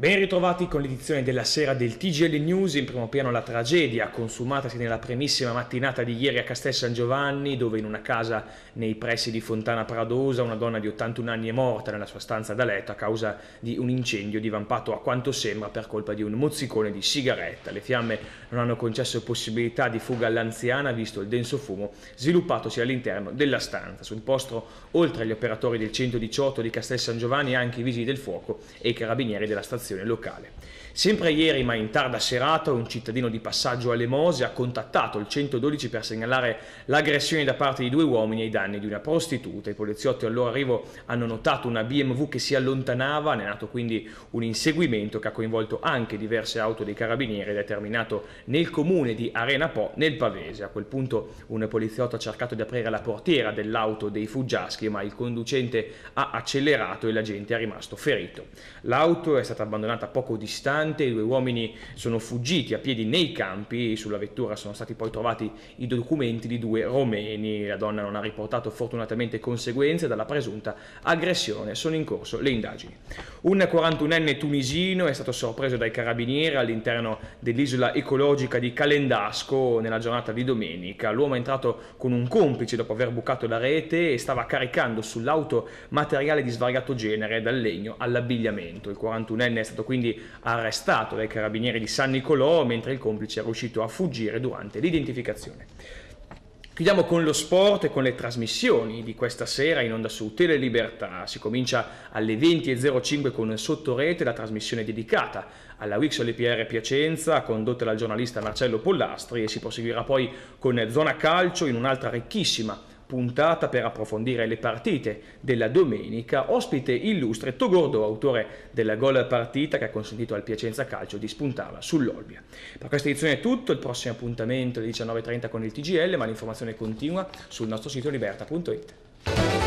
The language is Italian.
Ben ritrovati con l'edizione della sera del TGL News, in primo piano la tragedia consumatasi nella primissima mattinata di ieri a Castel San Giovanni, dove in una casa nei pressi di Fontana Pradosa una donna di 81 anni è morta nella sua stanza da letto a causa di un incendio divampato a quanto sembra per colpa di un mozzicone di sigaretta. Le fiamme non hanno concesso possibilità di fuga all'anziana visto il denso fumo sviluppatosi all'interno della stanza. Sul posto, oltre agli operatori del 118 di Castel San Giovanni, anche i vigili del fuoco e i carabinieri della stazione amministrazione locale. Sempre ieri, ma in tarda serata, un cittadino di passaggio a Mose ha contattato il 112 per segnalare l'aggressione da parte di due uomini ai danni di una prostituta. I poliziotti al loro arrivo hanno notato una BMW che si allontanava, ne è nato quindi un inseguimento che ha coinvolto anche diverse auto dei carabinieri ed è terminato nel comune di Arena Po, nel Pavese. A quel punto un poliziotto ha cercato di aprire la portiera dell'auto dei fuggiaschi, ma il conducente ha accelerato e l'agente è rimasto ferito. L'auto è stata abbandonata abbandonata poco distante, i due uomini sono fuggiti a piedi nei campi, sulla vettura sono stati poi trovati i documenti di due romeni, la donna non ha riportato fortunatamente conseguenze dalla presunta aggressione, sono in corso le indagini. Un 41enne tunisino è stato sorpreso dai carabinieri all'interno dell'isola ecologica di Calendasco nella giornata di domenica, l'uomo è entrato con un complice dopo aver bucato la rete e stava caricando sull'auto materiale di svariato genere, dal legno all'abbigliamento. Il 41enne è stato quindi arrestato dai carabinieri di San Nicolò, mentre il complice è riuscito a fuggire durante l'identificazione. Chiudiamo con lo sport e con le trasmissioni di questa sera in onda su Tele Libertà. Si comincia alle 20.05 con Sottorete, la trasmissione dedicata alla Wix LPR Piacenza, condotta dal giornalista Marcello Pollastri, e si proseguirà poi con Zona Calcio in un'altra ricchissima puntata per approfondire le partite della domenica, ospite illustre Togordo, autore della gol partita che ha consentito al Piacenza Calcio di spuntarla sull'Olbia. Per questa edizione è tutto, il prossimo appuntamento alle 19.30 con il TGL, ma l'informazione continua sul nostro sito liberta.it.